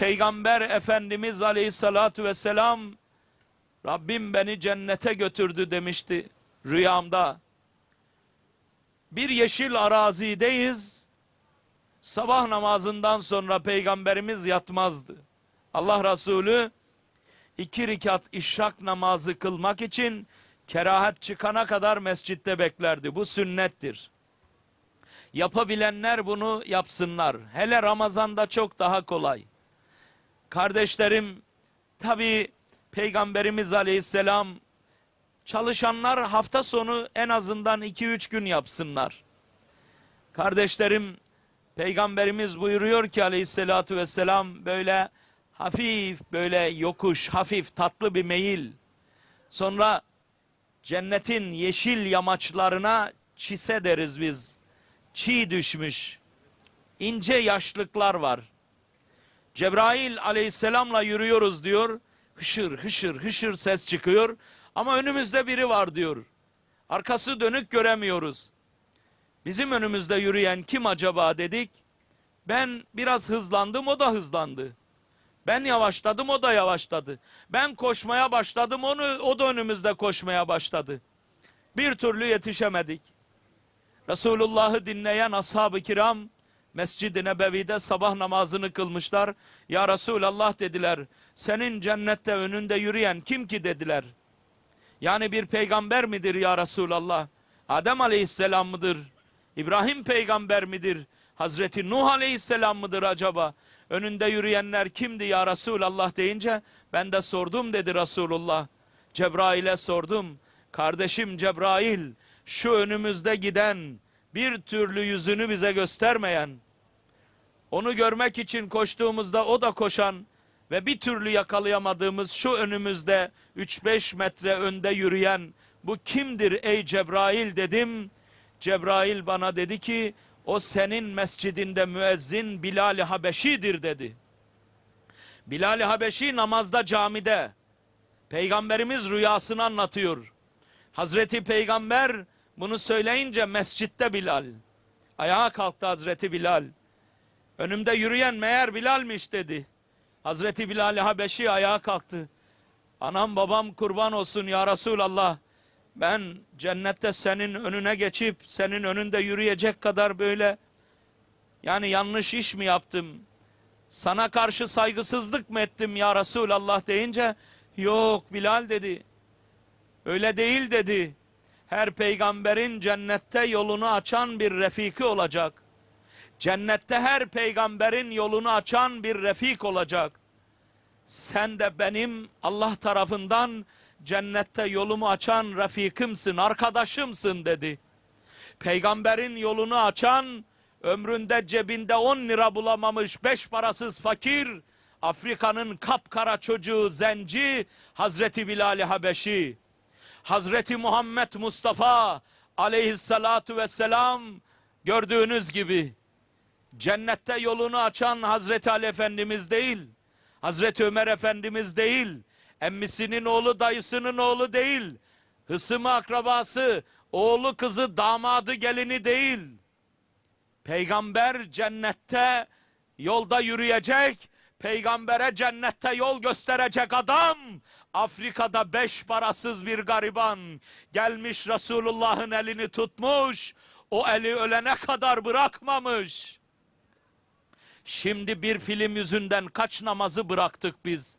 Peygamber Efendimiz aleyhissalatu vesselam Rabbim beni cennete götürdü demişti rüyamda. Bir yeşil arazideyiz. Sabah namazından sonra peygamberimiz yatmazdı. Allah Resulü iki rikat işrak namazı kılmak için kerahat çıkana kadar mescitte beklerdi. Bu sünnettir. Yapabilenler bunu yapsınlar. Hele Ramazan'da çok daha kolay. Kardeşlerim tabi Peygamberimiz aleyhisselam çalışanlar hafta sonu en azından 2-3 gün yapsınlar. Kardeşlerim Peygamberimiz buyuruyor ki aleyhissalatu vesselam böyle hafif böyle yokuş hafif tatlı bir meyil. Sonra cennetin yeşil yamaçlarına çise deriz biz. Çiğ düşmüş ince yaşlıklar var. Cebrail aleyhisselamla yürüyoruz diyor. Hışır hışır hışır ses çıkıyor. Ama önümüzde biri var diyor. Arkası dönük göremiyoruz. Bizim önümüzde yürüyen kim acaba dedik. Ben biraz hızlandım o da hızlandı. Ben yavaşladım o da yavaşladı. Ben koşmaya başladım onu o da önümüzde koşmaya başladı. Bir türlü yetişemedik. Resulullah'ı dinleyen ashab-ı kiram Mescid-i Nebevi'de sabah namazını kılmışlar. Ya Resulallah dediler. Senin cennette önünde yürüyen kim ki dediler. Yani bir peygamber midir ya Resulallah? Adem aleyhisselam mıdır? İbrahim peygamber midir? Hazreti Nuh aleyhisselam mıdır acaba? Önünde yürüyenler kimdi ya Resulallah deyince ben de sordum dedi Resulullah. Cebrail'e sordum. Kardeşim Cebrail şu önümüzde giden bir türlü yüzünü bize göstermeyen, onu görmek için koştuğumuzda o da koşan ve bir türlü yakalayamadığımız şu önümüzde 3-5 metre önde yürüyen bu kimdir ey Cebrail dedim. Cebrail bana dedi ki o senin mescidinde müezzin Bilal-i Habeşi'dir dedi. Bilal-i Habeşi namazda camide. Peygamberimiz rüyasını anlatıyor. Hazreti Peygamber bunu söyleyince mescitte Bilal. Ayağa kalktı Hazreti Bilal. Önümde yürüyen meğer Bilal'miş dedi. Hazreti Bilal Habeşi ayağa kalktı. Anam babam kurban olsun ya Resulallah. Ben cennette senin önüne geçip senin önünde yürüyecek kadar böyle yani yanlış iş mi yaptım? Sana karşı saygısızlık mı ettim ya Resulallah deyince yok Bilal dedi. Öyle değil dedi her peygamberin cennette yolunu açan bir refiki olacak. Cennette her peygamberin yolunu açan bir refik olacak. Sen de benim Allah tarafından cennette yolumu açan refikimsin, arkadaşımsın dedi. Peygamberin yolunu açan, ömründe cebinde on lira bulamamış beş parasız fakir, Afrika'nın kapkara çocuğu zenci, Hazreti Bilal-i Habeşi. Hazreti Muhammed Mustafa aleyhissalatu vesselam gördüğünüz gibi cennette yolunu açan Hazreti Ali Efendimiz değil, Hazreti Ömer Efendimiz değil, emmisinin oğlu dayısının oğlu değil, hısımı akrabası, oğlu kızı damadı gelini değil. Peygamber cennette yolda yürüyecek, Peygambere cennette yol gösterecek adam, Afrika'da beş parasız bir gariban, gelmiş Resulullah'ın elini tutmuş, o eli ölene kadar bırakmamış. Şimdi bir film yüzünden kaç namazı bıraktık biz?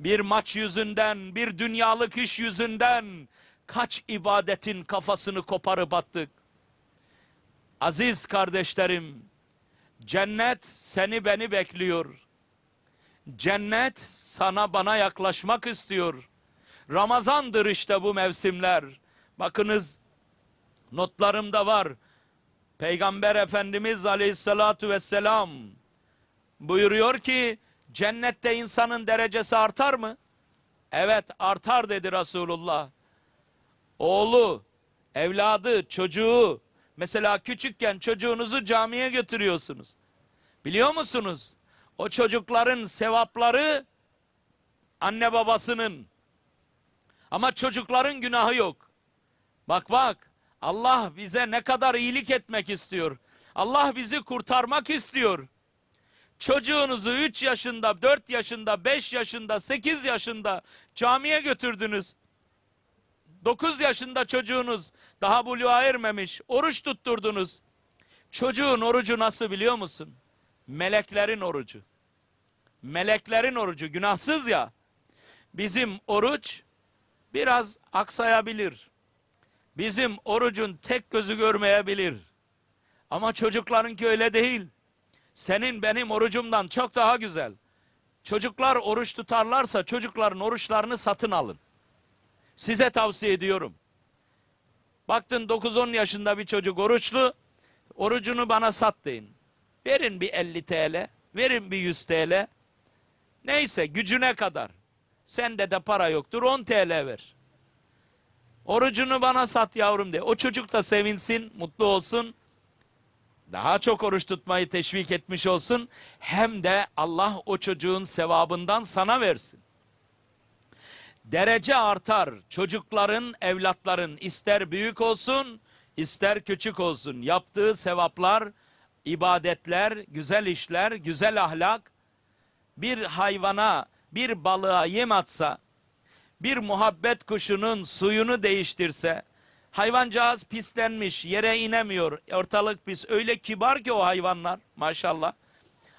Bir maç yüzünden, bir dünyalık iş yüzünden kaç ibadetin kafasını koparıp attık? Aziz kardeşlerim, cennet seni beni bekliyor. Cennet sana bana yaklaşmak istiyor. Ramazandır işte bu mevsimler. Bakınız notlarımda var. Peygamber Efendimiz aleyhissalatu vesselam buyuruyor ki cennette insanın derecesi artar mı? Evet artar dedi Resulullah. Oğlu, evladı, çocuğu mesela küçükken çocuğunuzu camiye götürüyorsunuz. Biliyor musunuz? O çocukların sevapları anne babasının. Ama çocukların günahı yok. Bak bak Allah bize ne kadar iyilik etmek istiyor. Allah bizi kurtarmak istiyor. Çocuğunuzu 3 yaşında, 4 yaşında, 5 yaşında, 8 yaşında camiye götürdünüz. 9 yaşında çocuğunuz daha buluğa ermemiş, oruç tutturdunuz. Çocuğun orucu nasıl biliyor musun? Meleklerin orucu meleklerin orucu günahsız ya. Bizim oruç biraz aksayabilir. Bizim orucun tek gözü görmeyebilir. Ama çocuklarınki öyle değil. Senin benim orucumdan çok daha güzel. Çocuklar oruç tutarlarsa çocukların oruçlarını satın alın. Size tavsiye ediyorum. Baktın 9-10 yaşında bir çocuk oruçlu, orucunu bana sat deyin. Verin bir 50 TL, verin bir 100 TL. Neyse gücüne kadar. Sende de para yoktur 10 TL ver. Orucunu bana sat yavrum de. O çocuk da sevinsin, mutlu olsun. Daha çok oruç tutmayı teşvik etmiş olsun. Hem de Allah o çocuğun sevabından sana versin. Derece artar. Çocukların, evlatların ister büyük olsun, ister küçük olsun. Yaptığı sevaplar, ibadetler, güzel işler, güzel ahlak bir hayvana, bir balığa yem atsa, bir muhabbet kuşunun suyunu değiştirse, hayvancağız pislenmiş, yere inemiyor, ortalık pis. Öyle kibar ki o hayvanlar maşallah.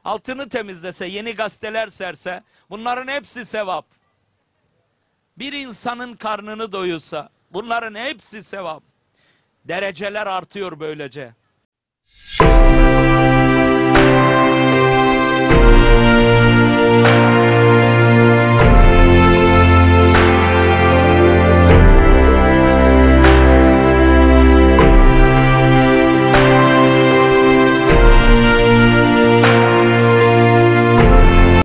Altını temizlese, yeni gazeteler serse, bunların hepsi sevap. Bir insanın karnını doyursa, bunların hepsi sevap. Dereceler artıyor böylece.